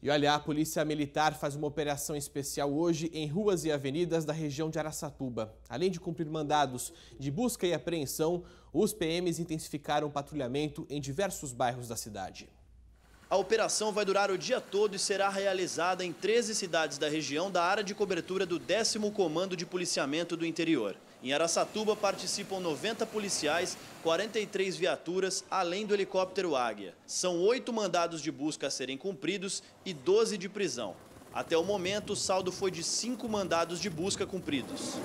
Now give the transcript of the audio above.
E olha, a Polícia Militar faz uma operação especial hoje em ruas e avenidas da região de Araçatuba. Além de cumprir mandados de busca e apreensão, os PMs intensificaram o patrulhamento em diversos bairros da cidade. A operação vai durar o dia todo e será realizada em 13 cidades da região da área de cobertura do 10 Comando de Policiamento do Interior. Em Araçatuba participam 90 policiais, 43 viaturas, além do helicóptero Águia. São oito mandados de busca a serem cumpridos e 12 de prisão. Até o momento, o saldo foi de cinco mandados de busca cumpridos.